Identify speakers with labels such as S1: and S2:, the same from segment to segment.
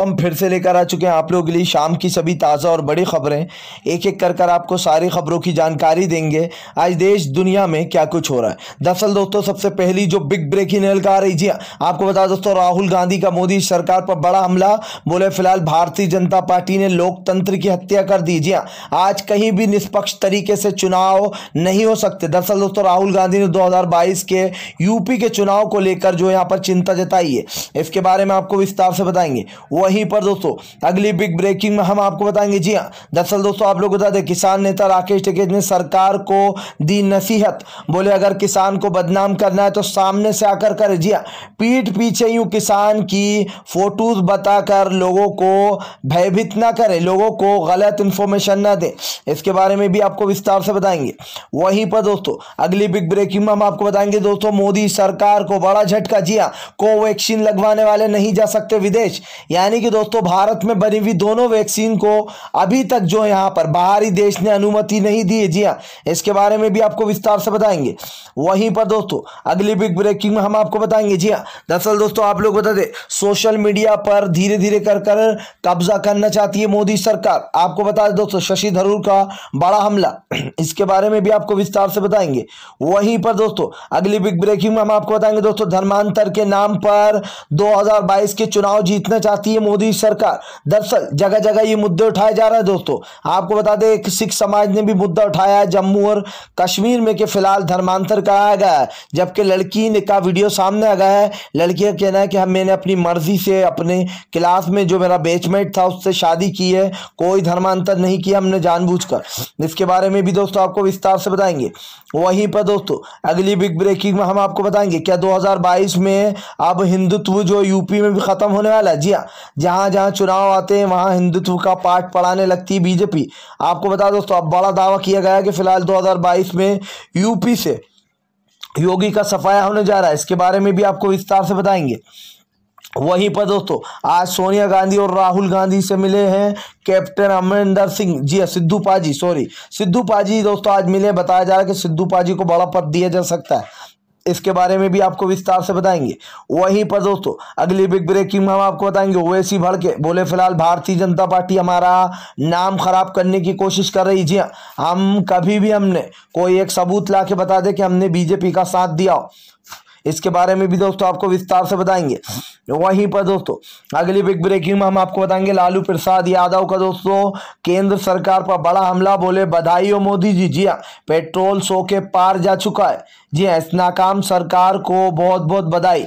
S1: हम फिर से लेकर आ चुके हैं आप लोगों के लिए शाम की सभी ताज़ा और बड़ी खबरें एक एक कर कर आपको सारी खबरों की जानकारी देंगे आज देश दुनिया में क्या कुछ हो रहा है दरअसल दोस्तों सबसे पहली जो बिग ब्रेकिंग हेल्थ आ रही जी हाँ, आपको बता दोस्तों राहुल गांधी का मोदी सरकार पर बड़ा हमला बोले फिलहाल भारतीय जनता पार्टी ने लोकतंत्र की हत्या कर दी जी हाँ, आज कहीं भी निष्पक्ष तरीके से चुनाव नहीं हो सकते दरअसल दोस्तों राहुल गांधी ने दो के यूपी के चुनाव को लेकर जो यहाँ पर चिंता जताई है इसके बारे में आपको विस्तार से बताएंगे वो वहीं पर दोस्तों अगली बिग ब्रेकिंग में हम आपको बताएंगे जी हाँ दरअसल दोस्तों आप लोग बता दें किसान नेता राकेश टिकेज ने सरकार को दी नसीहत बोले अगर किसान को बदनाम करना है तो सामने से आकर करे जी हाँ पीठ पीछे यूँ किसान की फोटोज बताकर लोगों को भयभीत ना करें लोगों को गलत इन्फॉर्मेशन ना दें इसके बारे में भी आपको विस्तार से बताएंगे वहीं पर दोस्तों अगली बिग ब्रेकिंग में हम आपको बताएंगे दोस्तों मोदी सरकार को बड़ा झटका जी हाँ कोवैक्सीन लगवाने वाले नहीं जा सकते विदेश यानी यानी कि दोस्तों भारत में बनी हुई दोनों वैक्सीन को अभी तक जो है यहाँ पर बाहरी देश ने अनुमति नहीं दी है जी हाँ इसके बारे में भी आपको विस्तार से बताएंगे वहीं पर दोस्तों अगली बिग ब्रेकिंग में हम आपको बताएंगे जी हाँ दरअसल दोस्तों आप लोग बता दें सोशल मीडिया पर धीरे धीरे कर कर कब्जा करना चाहती है मोदी सरकार आपको बता दें दोस्तों शशि थरूर का बड़ा हमला इसके बारे में भी आपको विस्तार से बताएंगे वहीं पर दोस्तों अगली बिग ब्रेकिंग में हम आपको बताएंगे दोस्तों धर्मांतर के नाम पर दो के चुनाव जीतना चाहती है मोदी सरकार दरअसल जगह जगह ये मुद्दे उठाए जा रहे हैं दोस्तों आपको बता दें एक सिख समाज ने भी मुद्दा उठाया है जम्मू और कश्मीर में कि फिलहाल धर्मांतर कराया गया है जबकि लड़की ने का वीडियो सामने आ गया है लड़की का कहना है कि हम मैंने अपनी मर्जी से अपने क्लास में जो मेरा बेचमेट था उससे शादी की है कोई धर्मांतर नहीं किया हमने जानबूझ इसके बारे में भी दोस्तों आपको विस्तार से बताएंगे वहीं पर दोस्तों अगली बिग ब्रेकिंग में हम आपको बताएंगे क्या 2022 में अब हिंदुत्व जो यूपी में भी खत्म होने वाला है जी हाँ जहां जहां चुनाव आते हैं वहां हिंदुत्व का पाठ पढ़ाने लगती है बीजेपी आपको बता दोस्तों अब बड़ा दावा किया गया कि फिलहाल 2022 में यूपी से योगी का सफाया होने जा रहा है इसके बारे में भी आपको विस्तार से बताएंगे वहीं पर दोस्तों आज सोनिया गांधी और राहुल गांधी से मिले हैं कैप्टन अमरिंदर सिंह जी हाँ, सिद्धू पाजी सॉरी सिद्धू पाजी दोस्तों आज मिले बताया जा रहा है कि सिद्धू पाजी को बड़ा पद दिया जा सकता है इसके बारे में भी आपको विस्तार से बताएंगे वहीं पर दोस्तों अगली बिग ब्रेकिंग में हम आपको बताएंगे ओवैसी भड़के बोले फिलहाल भारतीय जनता पार्टी हमारा नाम खराब करने की कोशिश कर रही जी हाँ। हम कभी भी हमने कोई एक सबूत ला के बता दे कि हमने बीजेपी का साथ दिया हो इसके बारे में भी दोस्तों आपको विस्तार से बताएंगे वहीं पर दोस्तों अगली बिग ब्रेकिंग में हम आपको बताएंगे लालू प्रसाद यादव का दोस्तों केंद्र सरकार पर बड़ा हमला बोले बधाई हो मोदी जी जी हाँ, पेट्रोल सो के पार जा चुका है जी हाँ इस नाकाम सरकार को बहुत बहुत बधाई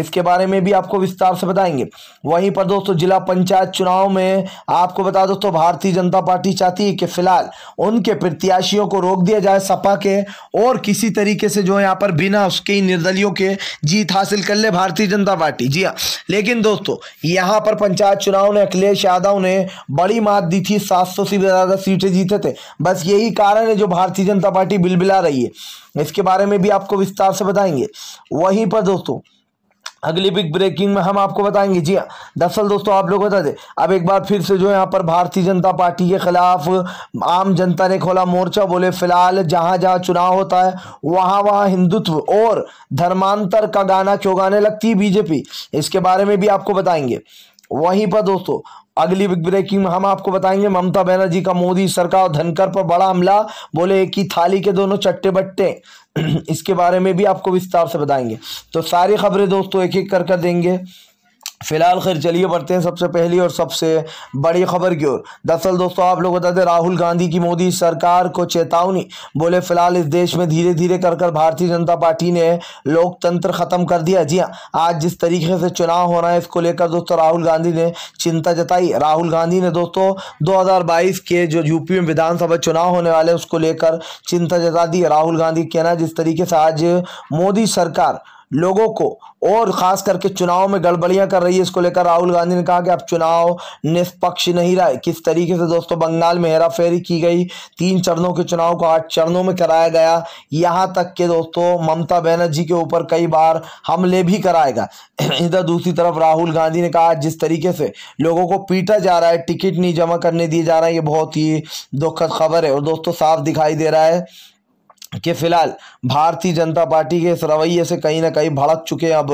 S1: इसके बारे में भी आपको विस्तार से बताएंगे वहीं पर दोस्तों जिला पंचायत चुनाव में आपको बता दोस्तों भारतीय जनता पार्टी चाहती है कि फिलहाल उनके प्रत्याशियों को रोक दिया जाए सपा के और किसी तरीके से जो है यहाँ पर बिना उसके निर्दलियों के जीत हासिल कर ले भारतीय जनता पार्टी जी हाँ लेकिन दोस्तों यहाँ पर पंचायत चुनाव में अखिलेश यादव ने बड़ी मात दी थी सात सौ से ज़्यादा सीटें जीते थे बस यही कारण है जो भारतीय जनता पार्टी बिलबिला रही है इसके बारे में भी आपको विस्तार से बताएंगे वहीं पर दोस्तों अगली बिग ब्रेकिंग में हम आपको बताएंगे जी हाँ दरअसल दोस्तों आप लोग बता दें अब एक बार फिर से जो यहाँ पर भारतीय जनता पार्टी के खिलाफ आम जनता ने खोला मोर्चा बोले फिलहाल जहाँ जहाँ चुनाव होता है वहाँ वहाँ हिंदुत्व और धर्मांतर का गाना क्यों गाने लगती है बीजेपी इसके बारे में भी आपको बताएंगे वहीं पर दोस्तों अगली बिग ब्रेकिंग में हम आपको बताएंगे ममता बनर्जी का मोदी सरकार धनकर पर बड़ा हमला बोले एक ही थाली के दोनों चट्टे बट्टे इसके बारे में भी आपको विस्तार से बताएंगे तो सारी खबरें दोस्तों एक एक कर कर देंगे फिलहाल खैर चलिए बढ़ते हैं सबसे पहली और सबसे बड़ी खबर की ओर दरअसल दोस्तों आप लोग बताते राहुल गांधी की मोदी सरकार को चेतावनी बोले फिलहाल इस देश में धीरे धीरे कर कर भारतीय जनता पार्टी ने लोकतंत्र खत्म कर दिया जी हाँ आज जिस तरीके से चुनाव होना है इसको लेकर दोस्तों राहुल गांधी ने चिंता जताई राहुल गांधी ने दोस्तों दो के जो यूपी में विधानसभा चुनाव होने वाले उसको लेकर चिंता जता दी राहुल गांधी कहना जिस तरीके से आज मोदी सरकार लोगों को और ख़ास करके चुनाव में गड़बड़ियां कर रही है इसको लेकर राहुल गांधी ने कहा कि अब चुनाव निष्पक्ष नहीं रहा किस तरीके से दोस्तों बंगाल में हेरा फेरी की गई तीन चरणों के चुनाव को आठ चरणों में कराया गया यहाँ तक के दोस्तों ममता बनर्जी के ऊपर कई बार हमले भी कराएगा इधर दूसरी तरफ राहुल गांधी ने कहा जिस तरीके से लोगों को पीटा जा रहा है टिकट नहीं जमा करने दिए जा रहा है ये बहुत ही दुखद खबर है और दोस्तों साफ दिखाई दे रहा है कि फिलहाल भारतीय जनता पार्टी के इस रवैये से कहीं ना कहीं भड़क चुके अब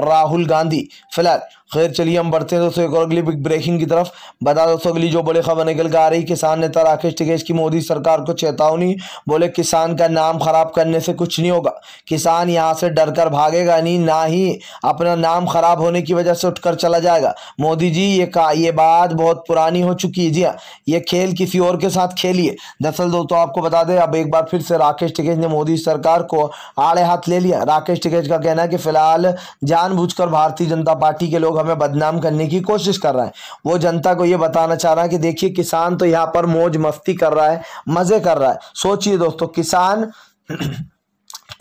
S1: राहुल गांधी फिलहाल खैर चलिए हम बढ़ते हैं दोस्तों एक और अगली बिग ब्रेकिंग की तरफ बता दोस्तों अगली जो बड़ी खबर निकल कर आ रही किसान नेता राकेश टिकेश की मोदी सरकार को चेतावनी बोले किसान का नाम खराब करने से कुछ नहीं होगा किसान यहाँ से डर कर भागेगा नहीं ना ही अपना नाम खराब होने की वजह से उठकर चला जाएगा मोदी जी ये का ये बात बहुत पुरानी हो चुकी है जी हाँ ये खेल किसी और के साथ खेलिए दरअसल दोस्तों आपको बता दें अब एक बार फिर से राकेश टिकेश ने मोदी सरकार को आड़े हाथ ले लिया राकेश टिकेश का कहना है कि फिलहाल जानबूझ भारतीय जनता पार्टी के लोग लोग हमें बदनाम करने की कोशिश कर रहे हैं वो जनता को ये बताना चाह रहा है कि देखिए किसान तो यहाँ पर मौज मस्ती कर रहा है मज़े कर रहा है सोचिए दोस्तों किसान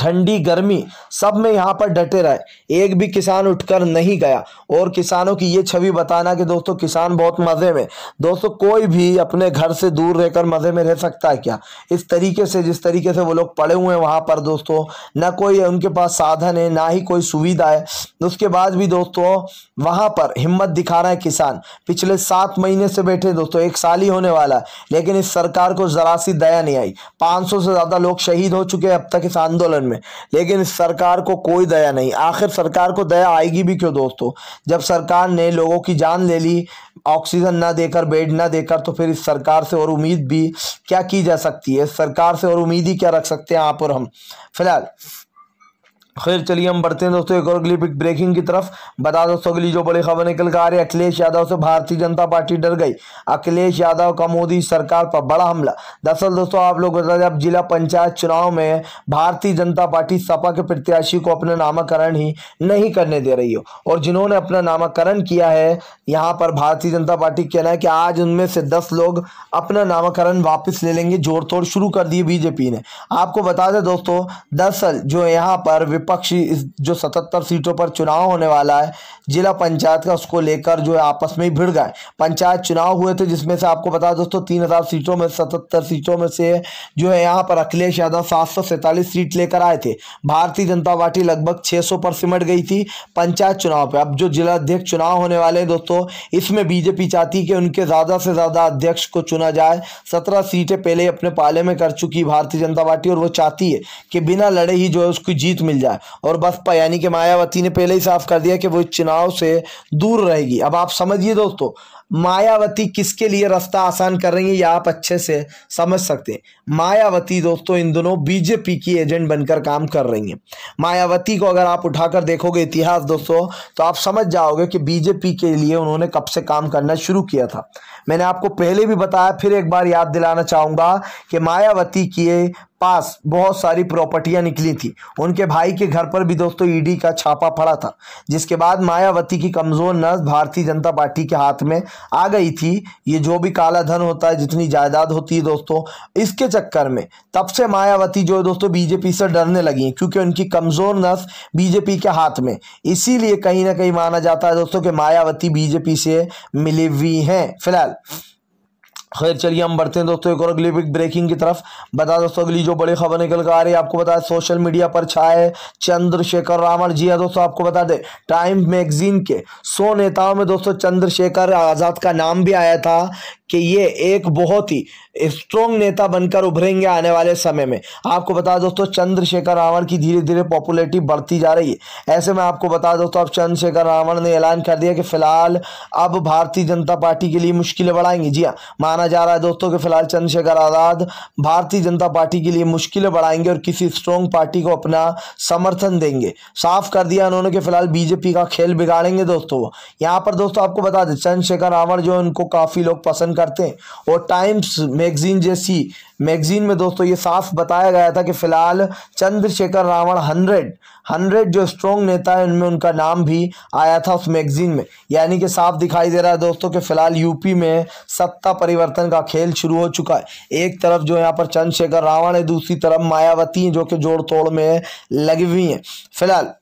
S1: ठंडी गर्मी सब में यहाँ पर डटे रहे एक भी किसान उठकर नहीं गया और किसानों की ये छवि बताना कि दोस्तों किसान बहुत मज़े में दोस्तों कोई भी अपने घर से दूर रहकर मज़े में रह सकता है क्या इस तरीके से जिस तरीके से वो लोग पड़े हुए हैं वहाँ पर दोस्तों ना कोई उनके पास साधन है ना ही कोई सुविधा है उसके बाद भी दोस्तों वहाँ पर हिम्मत दिखा रहा है किसान पिछले सात महीने से बैठे दोस्तों एक साल ही होने वाला है लेकिन इस सरकार को ज़रा सी दया नहीं आई पाँच से ज़्यादा लोग शहीद हो चुके हैं अब तक इस आंदोलन में में लेकिन सरकार को कोई दया नहीं आखिर सरकार को दया आएगी भी क्यों दोस्तों जब सरकार ने लोगों की जान ले ली ऑक्सीजन ना देकर बेड ना देकर तो फिर इस सरकार से और उम्मीद भी क्या की जा सकती है सरकार से और उम्मीद ही क्या रख सकते हैं आप और हम फिलहाल खैर चलिए हम बढ़ते हैं दोस्तों एक और अगली बिग ब्रेकिंग की तरफ बता दोस्तों अगली जो बड़ी खबर निकल कर आ रही है अखिलेश यादव से भारतीय जनता पार्टी डर गई अखिलेश यादव का मोदी सरकार पर बड़ा हमला दरअसल दोस्तों आप लोग बता दें अब जिला पंचायत चुनाव में भारतीय जनता पार्टी सपा के प्रत्याशी को अपना नामकरण ही नहीं करने दे रही हो और जिन्होंने अपना नामकरण किया है यहाँ पर भारतीय जनता पार्टी कहना है कि आज उनमें से दस लोग अपना नामाकरण वापस ले लेंगे जोड़ तोड़ शुरू कर दिए बीजेपी ने आपको बता दें दोस्तों दरअसल जो यहाँ पर विपक्षी इस जो सतहत्तर सीटों पर चुनाव होने वाला है जिला पंचायत का उसको लेकर जो है आपस में ही भिड़ गए पंचायत चुनाव हुए थे जिसमें से आपको बता दोस्तों तीन हज़ार सीटों में सतहत्तर सीटों में से जो है यहाँ पर अखिलेश यादव सात सौ सैंतालीस सीट लेकर आए थे भारतीय जनता पार्टी लगभग छः सौ पर सिमट गई थी पंचायत चुनाव पर अब जो जिला अध्यक्ष चुनाव होने वाले हैं दोस्तों इसमें बीजेपी चाहती है कि उनके ज़्यादा से ज़्यादा अध्यक्ष को चुना जाए सत्रह सीटें पहले अपने पाले में कर चुकी भारतीय जनता पार्टी और वो चाहती है कि बिना लड़े ही जो है उसकी जीत मिल जाए है और बसपा यानी कि मायावती ने पहले ही साफ कर दिया कि वो चुनाव से दूर रहेगी अब आप समझिए दोस्तों मायावती किसके लिए रास्ता आसान कर रही है यह आप अच्छे से समझ सकते हैं मायावती दोस्तों इन दोनों बीजेपी की एजेंट बनकर काम कर रही हैं मायावती को अगर आप उठाकर देखोगे इतिहास दोस्तों तो आप समझ जाओगे कि बीजेपी के लिए उन्होंने कब से काम करना शुरू किया था मैंने आपको पहले भी बताया फिर एक बार याद दिलाना चाहूँगा कि मायावती के पास बहुत सारी प्रॉपर्टियां निकली थी उनके भाई के घर पर भी दोस्तों ईडी e का छापा पड़ा था जिसके बाद मायावती की कमज़ोर नस भारतीय जनता पार्टी के हाथ में आ गई थी ये जो भी काला धन होता है जितनी जायदाद होती है दोस्तों इसके चक्कर में तब से मायावती जो है दोस्तों बीजेपी से डरने लगी क्योंकि उनकी कमज़ोर नस बीजेपी के हाथ में इसीलिए कहीं ना कहीं माना जाता है दोस्तों की मायावती बीजेपी से मिली हुई है फिलहाल खैर चलिए हम बढ़ते हैं दोस्तों एक और अगली बिग ब्रेकिंग की तरफ बता दोस्तों अगली जो बड़ी खबर निकल कर आ रही है आपको बता सोशल मीडिया पर छाए चंद्रशेखर रावण जी हाँ दोस्तों आपको बता दें टाइम मैगजीन के सौ नेताओं में दोस्तों चंद्रशेखर आज़ाद का नाम भी आया था कि ये एक बहुत ही स्ट्रॉन्ग नेता बनकर उभरेंगे आने वाले समय में आपको बता दोस्तों चंद्रशेखर रावण की धीरे धीरे पॉपुलरिटी बढ़ती जा रही है ऐसे में आपको बता दोस्तों अब चंद्रशेखर रावण ने ऐलान कर दिया कि फिलहाल अब भारतीय जनता पार्टी के लिए मुश्किलें बढ़ाएंगे जी हाँ माना जा रहा है दोस्तों कि फिलहाल चंद्रशेखर आज़ाद भारतीय जनता पार्टी के लिए मुश्किलें बढ़ाएंगे और किसी स्ट्रॉन्ग पार्टी को अपना समर्थन देंगे साफ कर दिया उन्होंने कि फिलहाल बीजेपी का खेल बिगाड़ेंगे दोस्तों यहाँ पर दोस्तों आपको बता दें चंद्रशेखर रावण जो उनको काफ़ी लोग पसंद कर करते हैं और टाइम्स मैगजीन जैसी मैगजीन में दोस्तों ये साफ बताया गया था कि फ़िलहाल चंद्रशेखर रावण हंड्रेड हंड्रेड जो स्ट्रॉन्ग नेता है उनमें उनका नाम भी आया था उस मैगजीन में यानी कि साफ दिखाई दे रहा है दोस्तों कि फ़िलहाल यूपी में सत्ता परिवर्तन का खेल शुरू हो चुका है एक तरफ जो यहाँ पर चंद्रशेखर रावण है दूसरी तरफ मायावती जो कि जोड़ तोड़ में लगी हुई हैं फिलहाल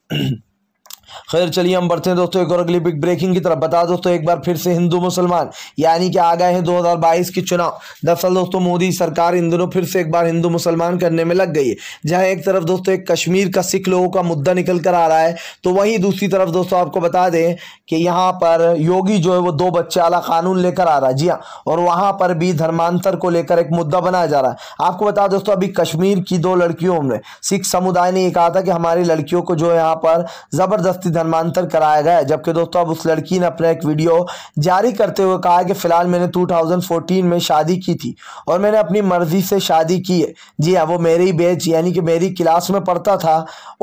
S1: खैर चलिए हम बढ़ते हैं दोस्तों एक और अगली बिग ब्रेकिंग की तरफ बता दोस्तों एक बार फिर से हिंदू मुसलमान यानी कि आ गए हैं 2022 की चुनाव दरअसल दोस्तों मोदी सरकार इन दिनों फिर से एक बार हिंदू मुसलमान करने में लग गई है जहाँ एक तरफ दोस्तों एक कश्मीर का सिख लोगों का मुद्दा निकल कर आ रहा है तो वहीं दूसरी तरफ दोस्तों आपको बता दें कि यहाँ पर योगी जो है वो दो बच्चे वाला कानून लेकर आ रहा है जी हाँ और वहाँ पर भी धर्मांतर को लेकर एक मुद्दा बनाया जा रहा है आपको बता दोस्तों अभी कश्मीर की दो लड़कियों में सिख समुदाय ने यह कहा था कि हमारी लड़कियों को जो है यहाँ पर ज़बरदस्त जबरदस्ती धर्मांतर कराया गया है जबकि दोस्तों अब उस लड़की ने अपना एक वीडियो जारी करते हुए कहा कि फ़िलहाल मैंने 2014 में शादी की थी और मैंने अपनी मर्ज़ी से शादी की है जी हाँ वो मेरे ही यानी कि मेरी क्लास में पढ़ता था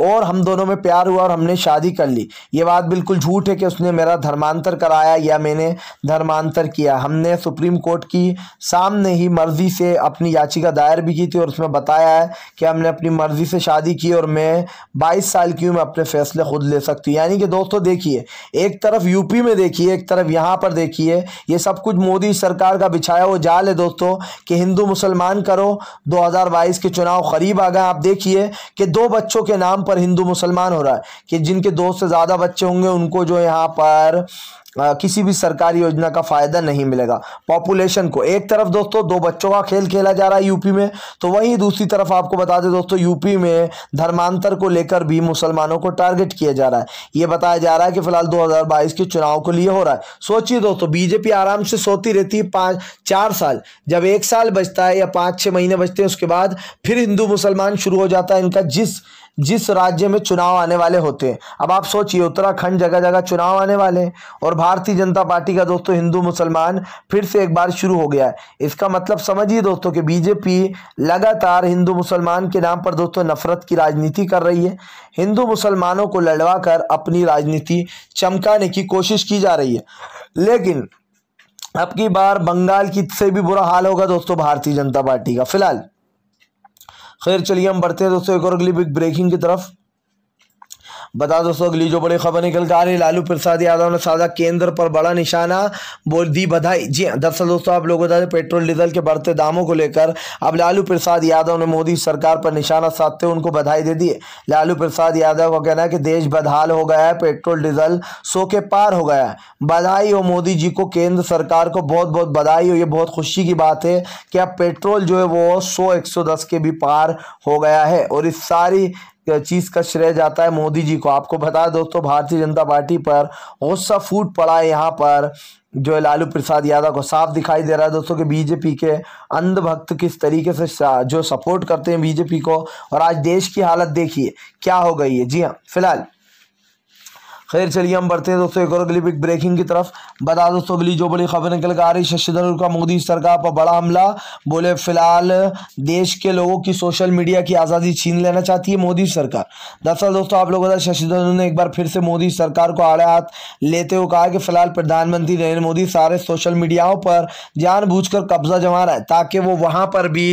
S1: और हम दोनों में प्यार हुआ और हमने शादी कर ली ये बात बिल्कुल झूठ है कि उसने मेरा धर्मांतर कराया या मैंने धर्मांतर किया हमने सुप्रीम कोर्ट की सामने ही मर्ज़ी से अपनी याचिका दायर भी की थी और उसमें बताया है कि हमने अपनी मर्ज़ी से शादी की और मैं बाईस साल की हूँ मैं अपने फैसले खुद ले सकती सकती है यानी कि दोस्तों देखिए एक तरफ यूपी में देखिए एक तरफ यहाँ पर देखिए ये सब कुछ मोदी सरकार का बिछाया हुआ जाल है दोस्तों कि हिंदू मुसलमान करो 2022 के चुनाव करीब आ गए आप देखिए कि दो बच्चों के नाम पर हिंदू मुसलमान हो रहा है कि जिनके दो से ज़्यादा बच्चे होंगे उनको जो यहाँ पर किसी भी सरकारी योजना का फ़ायदा नहीं मिलेगा पॉपुलेशन को एक तरफ दोस्तों दो बच्चों का खेल खेला जा रहा है यूपी में तो वहीं दूसरी तरफ आपको बता दें दोस्तों यूपी में धर्मांतर को लेकर भी मुसलमानों को टारगेट किया जा रहा है ये बताया जा रहा है कि फिलहाल 2022 के चुनाव को लिए हो रहा है सोचिए दोस्तों बीजेपी आराम से सोती रहती है पाँच चार साल जब एक साल बचता है या पाँच छः महीने बचते हैं उसके बाद फिर हिंदू मुसलमान शुरू हो जाता है इनका जिस जिस राज्य में चुनाव आने वाले होते हैं अब आप सोचिए उत्तराखंड जगह जगह चुनाव आने वाले हैं और भारतीय जनता पार्टी का दोस्तों हिंदू मुसलमान फिर से एक बार शुरू हो गया है इसका मतलब समझिए दोस्तों कि बीजेपी लगातार हिंदू मुसलमान के नाम पर दोस्तों नफरत की राजनीति कर रही है हिंदू मुसलमानों को लड़वा कर अपनी राजनीति चमकाने की कोशिश की जा रही है लेकिन अब की बार बंगाल की से भी बुरा हाल होगा दोस्तों भारतीय जनता पार्टी का फिलहाल खैर चलिए हम बढ़ते हैं दोस्तों एक और अगली बिग ब्रेकिंग की तरफ बता दोस्तों अगली जो बड़ी खबर निकल कर आ रही लालू प्रसाद यादव ने साधा केंद्र पर बड़ा निशाना बोल दी बधाई जी हाँ, दरअसल दोस्तों आप लोगों बता दें पेट्रोल डीजल के बढ़ते दामों को लेकर अब लालू प्रसाद यादव ने मोदी सरकार पर निशाना साधते हुए उनको बधाई दे दी लालू प्रसाद यादव का कहना है कि देश बदहाल हो गया है पेट्रोल डीजल सो के पार हो गया है बधाई हो मोदी जी को केंद्र सरकार को बहुत बहुत बधाई हो ये बहुत खुशी की बात है कि अब पेट्रोल जो है वो सौ एक सौ दस के भी पार हो गया है और इस सारी चीज़ का श्रेय जाता है मोदी जी को आपको बता दोस्तों भारतीय जनता पार्टी पर गुस्सा फूट पड़ा है यहाँ पर जो है लालू प्रसाद यादव को साफ दिखाई दे रहा है दोस्तों कि बीजेपी के अंधभक्त किस तरीके से जो सपोर्ट करते हैं बीजेपी को और आज देश की हालत देखिए क्या हो गई है जी हाँ फिलहाल खैर चलिए हम बढ़ते हैं दोस्तों एक और अगली बिग ब्रेकिंग की तरफ बता दोस्तों अगली जो बड़ी खबर निकल कर आ रही शशि थरूर का मोदी सरकार पर बड़ा हमला बोले फिलहाल देश के लोगों की सोशल मीडिया की आज़ादी छीन लेना चाहती है मोदी सरकार दरअसल दोस्तों आप लोगों का शशि थरूर ने एक बार फिर से मोदी सरकार को आड़े हाथ लेते हुए कहा कि फिलहाल प्रधानमंत्री नरेंद्र मोदी सारे सोशल मीडियाओं पर जानबूझकर कब्जा जमा रहा है ताकि वो वहाँ पर भी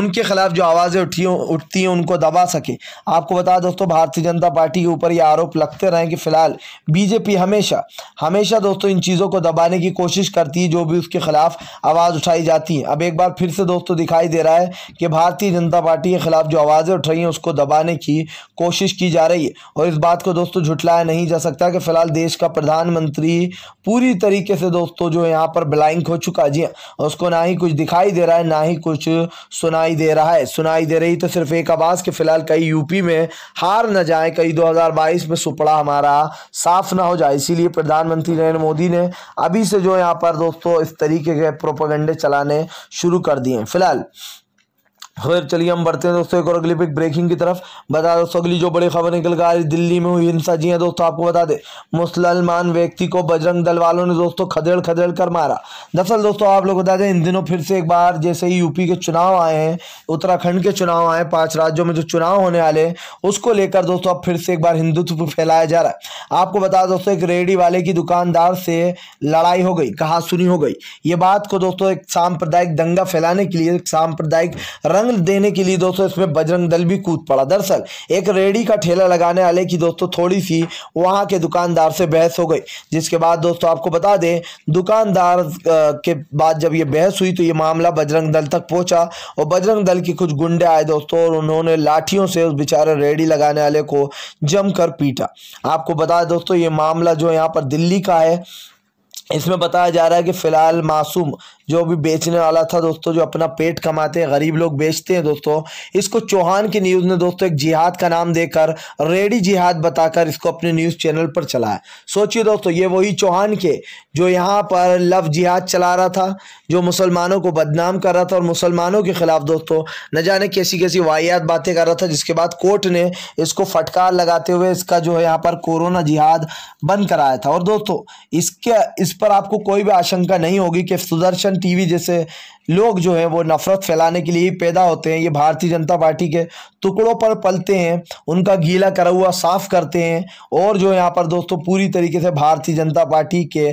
S1: उनके खिलाफ जो आवाज़ें उठी उठती हैं उनको दबा सके आपको बता दोस्तों भारतीय जनता पार्टी के ऊपर ये आरोप लगते रहे कि फिलहाल बीजेपी हमेशा हमेशा दोस्तों इन चीज़ों को दबाने की कोशिश करती है जो भी उसके खिलाफ आवाज़ उठाई जाती है अब एक बार फिर से दोस्तों दिखाई दे रहा है कि भारतीय जनता पार्टी के खिलाफ जो आवाज़ें उठ रही हैं उसको दबाने की कोशिश की जा रही है और इस बात को दोस्तों झुटलाया नहीं जा सकता कि फिलहाल देश का प्रधानमंत्री पूरी तरीके से दोस्तों जो यहाँ पर ब्लाइंक हो चुका जी हाँ, उसको ना ही कुछ दिखाई दे रहा है ना ही कुछ सुनाई दे रहा है सुनाई दे रही तो सिर्फ एक आवाज़ के फिलहाल कई यूपी में हार न जाए कई 2022 में सुपड़ा हमारा साफ ना हो जाए इसीलिए प्रधानमंत्री नरेंद्र मोदी ने अभी से जो यहाँ पर दोस्तों इस तरीके के प्रोपोगंडे चलाने शुरू कर दिए फिलहाल खैर चलिए हम बढ़ते हैं दोस्तों एक और अगली बिग ब्रेकिंग की तरफ बता दोस्तों अगली जो बड़ी खबर निकल कर दिल्ली में हुई हिंसा जी है दोस्तों आपको बता दें मुसलमान व्यक्ति को बजरंग दल वालों ने दोस्तों खदेड़ खदेड़ कर मारा दरअसल दोस्तों आप लोग बता दें इन दिनों फिर से एक बार जैसे ही यूपी के चुनाव आए हैं उत्तराखंड के चुनाव आए पाँच राज्यों में जो चुनाव होने वाले हैं उसको लेकर दोस्तों अब फिर से एक बार हिंदुत्व फैलाया जा रहा है आपको बता दोस्तों एक रेहड़ी वाले की दुकानदार से लड़ाई हो गई कहा सुनी हो गई ये बात को दोस्तों एक सांप्रदायिक दंगा फैलाने के लिए सांप्रदायिक रंग रंग देने के लिए दोस्तों इसमें बजरंग दल भी कूद पड़ा दरअसल एक रेडी का ठेला लगाने वाले की दोस्तों थोड़ी सी वहां के दुकानदार से बहस हो गई जिसके बाद दोस्तों आपको बता दें दुकानदार के बाद जब ये बहस हुई तो ये मामला बजरंग दल तक पहुंचा और बजरंग दल के कुछ गुंडे आए दोस्तों और उन्होंने लाठियों से उस बेचारे रेडी लगाने वाले को जमकर पीटा आपको बता दोस्तों ये मामला जो यहाँ पर दिल्ली का है इसमें बताया जा रहा है कि फ़िलहाल मासूम जो भी बेचने वाला था दोस्तों जो अपना पेट कमाते हैं गरीब लोग बेचते हैं दोस्तों इसको चौहान की न्यूज़ ने दोस्तों एक जिहाद का नाम देकर रेडी जिहाद बताकर इसको अपने न्यूज़ चैनल पर चलाया सोचिए दोस्तों ये वही चौहान के जो यहाँ पर लव जिहाद चला रहा था जो मुसलमानों को बदनाम कर रहा था और मुसलमानों के ख़िलाफ़ दोस्तों न जाने कैसी कैसी वाहियात बातें कर रहा था जिसके बाद कोर्ट ने इसको फटकार लगाते हुए इसका जो है यहाँ पर कोरोना जिहाद बंद कराया था और दोस्तों इसके इस पर आपको कोई भी आशंका नहीं होगी कि सुदर्शन दर्शन टीवी जैसे लोग जो है वो नफरत फैलाने के लिए ही पैदा होते हैं ये भारतीय जनता पार्टी के टुकड़ों पर पलते हैं उनका गीला करा हुआ साफ़ करते हैं और जो यहाँ पर दोस्तों पूरी तरीके से भारतीय जनता पार्टी के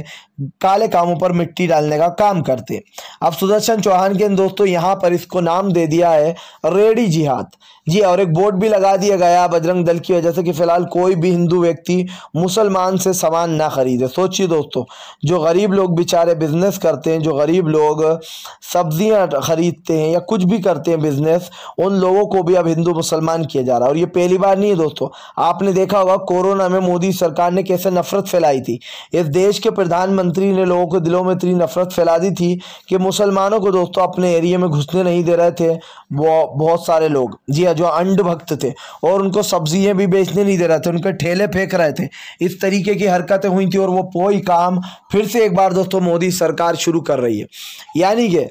S1: काले कामों पर मिट्टी डालने का काम करते अब सुदर्शन चौहान के दोस्तों यहाँ पर इसको नाम दे दिया है रेडी जिहाद जी और एक बोर्ड भी लगा दिया गया बजरंग दल की वजह से कि फ़िलहाल कोई भी हिंदू व्यक्ति मुसलमान से सामान ना खरीदे सोचिए दोस्तों जो गरीब लोग बेचारे बिज़नेस करते हैं जो गरीब लोग सब्जियां ख़रीदते हैं या कुछ भी करते हैं बिज़नेस उन लोगों को भी अब हिंदू मुसलमान किया जा रहा है और ये पहली बार नहीं है दोस्तों आपने देखा होगा कोरोना में मोदी सरकार ने कैसे नफरत फैलाई थी इस देश के प्रधानमंत्री प्रधानमंत्री ने लोगों के दिलों में इतनी नफ़रत फैला दी थी कि मुसलमानों को दोस्तों अपने एरिया में घुसने नहीं दे रहे थे बहुत सारे लोग जी हाँ जो अंड भक्त थे और उनको सब्जियां भी बेचने नहीं दे रहे थे उनके ठेले फेंक रहे थे इस तरीके की हरकतें हुई थी और वो कोई काम फिर से एक बार दोस्तों मोदी सरकार शुरू कर रही है यानी कि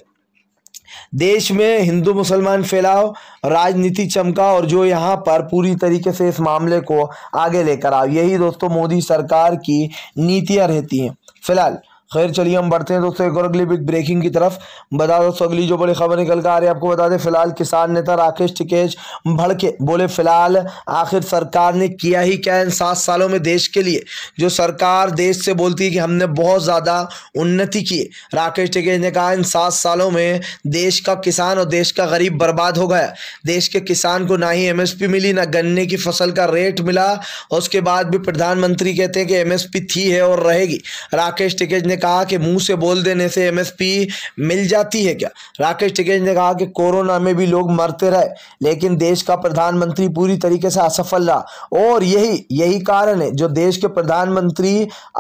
S1: देश में हिंदू मुसलमान फैलाओ राजनीति चमकाओ और जो यहाँ पर पूरी तरीके से इस मामले को आगे लेकर आओ यही दोस्तों मोदी सरकार की नीतियाँ रहती हैं फिलहाल खैर चलिए हम बढ़ते हैं दोस्तों एक और अगली बिग ब्रेकिंग की तरफ बता दोस्तों अगली जो बड़ी खबर निकल कर आ रही है आपको बता दें फिलहाल किसान नेता राकेश टिकेश भड़के बोले फिलहाल आखिर सरकार ने किया ही क्या इन सात सालों में देश के लिए जो सरकार देश से बोलती है कि हमने बहुत ज़्यादा उन्नति की राकेश टिकेश ने कहा इन सात सालों में देश का किसान और देश का गरीब बर्बाद हो गया देश के किसान को ना ही एम मिली ना गन्ने की फसल का रेट मिला और उसके बाद भी प्रधानमंत्री कहते हैं कि एम थी है और रहेगी राकेश टिकेश ने कहा कि मुंह से बोल देने से एमएसपी मिल जाती है क्या राकेश टिकैत ने कहा कि कोरोना में भी लोग मरते रहे लेकिन देश का प्रधानमंत्री पूरी तरीके से असफल रहा और यही यही कारण है जो देश के प्रधानमंत्री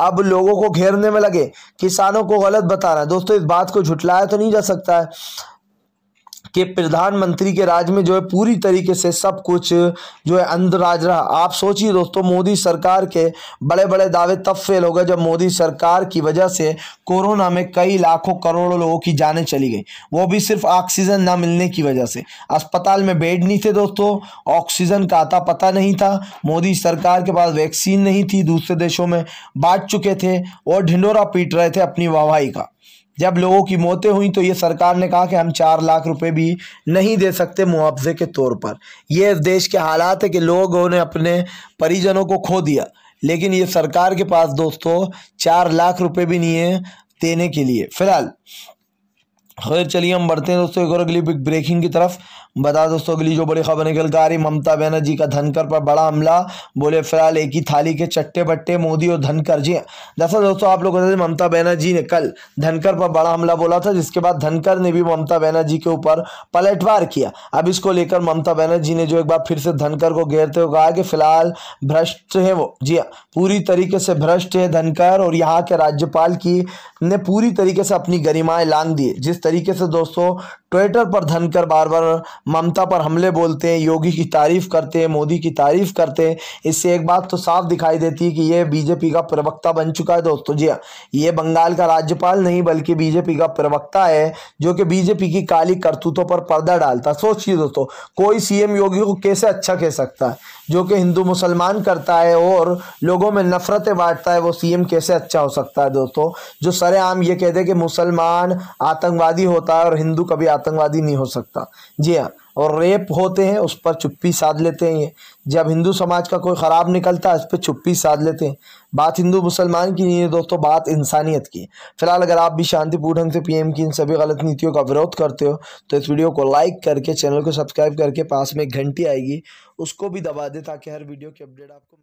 S1: अब लोगों को घेरने में लगे किसानों को गलत बता रहे दोस्तों इस बात को झुटलाया तो नहीं जा सकता है कि प्रधानमंत्री के राज में जो है पूरी तरीके से सब कुछ जो है अंधराज रहा आप सोचिए दोस्तों मोदी सरकार के बड़े बड़े दावे तब फेल हो गए जब मोदी सरकार की वजह से कोरोना में कई लाखों करोड़ों लोगों की जानें चली गई वो भी सिर्फ ऑक्सीजन ना मिलने की वजह से अस्पताल में बेड नहीं थे दोस्तों ऑक्सीजन का आता पता नहीं था मोदी सरकार के पास वैक्सीन नहीं थी दूसरे देशों में बांट चुके थे और ढिंडोरा पीट रहे थे अपनी वाहवाही का जब लोगों की मौतें हुई तो ये सरकार ने कहा कि हम चार लाख रुपए भी नहीं दे सकते मुआवजे के तौर पर यह इस देश के हालात है कि लोगों ने अपने परिजनों को खो दिया लेकिन ये सरकार के पास दोस्तों चार लाख रुपए भी नहीं है देने के लिए फिलहाल खैर चलिए हम बढ़ते हैं दोस्तों एक और अगली बिग ब्रेकिंग की तरफ बता दोस्तों अगली जो बड़ी खबर निकल कर आ रही ममता बनर्जी का धनकर पर बड़ा हमला बोले फिलहाल एक ही थाली के चट्टे बट्टे मोदी और धनकर जी दरअसल दोस्तों आप लोग बताते ममता बनर्जी ने कल धनकर पर बड़ा हमला बोला था जिसके बाद धनकर ने भी ममता बनर्जी के ऊपर पलटवार किया अब इसको लेकर ममता बनर्जी ने जो एक बार फिर से धनकर को घेरते हुए कहा कि फिलहाल भ्रष्ट है वो जी हाँ, पूरी तरीके से भ्रष्ट है धनकर और यहाँ के राज्यपाल की ने पूरी तरीके से अपनी गरिमाएँ लांग दी जिस तरीके से दोस्तों ट्विटर पर धनकर बार बार ममता पर हमले बोलते हैं योगी की तारीफ़ करते हैं मोदी की तारीफ़ करते हैं इससे एक बात तो साफ दिखाई देती है कि ये बीजेपी का प्रवक्ता बन चुका है दोस्तों जी हाँ, ये बंगाल का राज्यपाल नहीं बल्कि बीजेपी का प्रवक्ता है जो कि बीजेपी की काली करतूतों पर पर्दा डालता सोचिए दोस्तों कोई सीएम योगी को कैसे अच्छा कह सकता है जो कि हिंदू मुसलमान करता है और लोगों में नफरतें बांटता है वो सीएम कैसे अच्छा हो सकता है दोस्तों जो सरेआम ये कहते हैं कि मुसलमान आतंकवादी होता है और हिंदू कभी आतंकवादी नहीं हो सकता जी हाँ और रेप होते हैं उस पर चुप्पी साध लेते हैं जब हिंदू समाज का कोई ख़राब निकलता है उस पर चुप्पी साध लेते हैं बात हिंदू मुसलमान की नहीं है दोस्तों बात इंसानियत की फिलहाल अगर आप भी शांतिपूर्ण ढंग से पीएम की इन सभी गलत नीतियों का विरोध करते हो तो इस वीडियो को लाइक करके चैनल को सब्सक्राइब करके पास में एक घंटी आएगी उसको भी दबा दें ताकि हर वीडियो की अपडेट आपको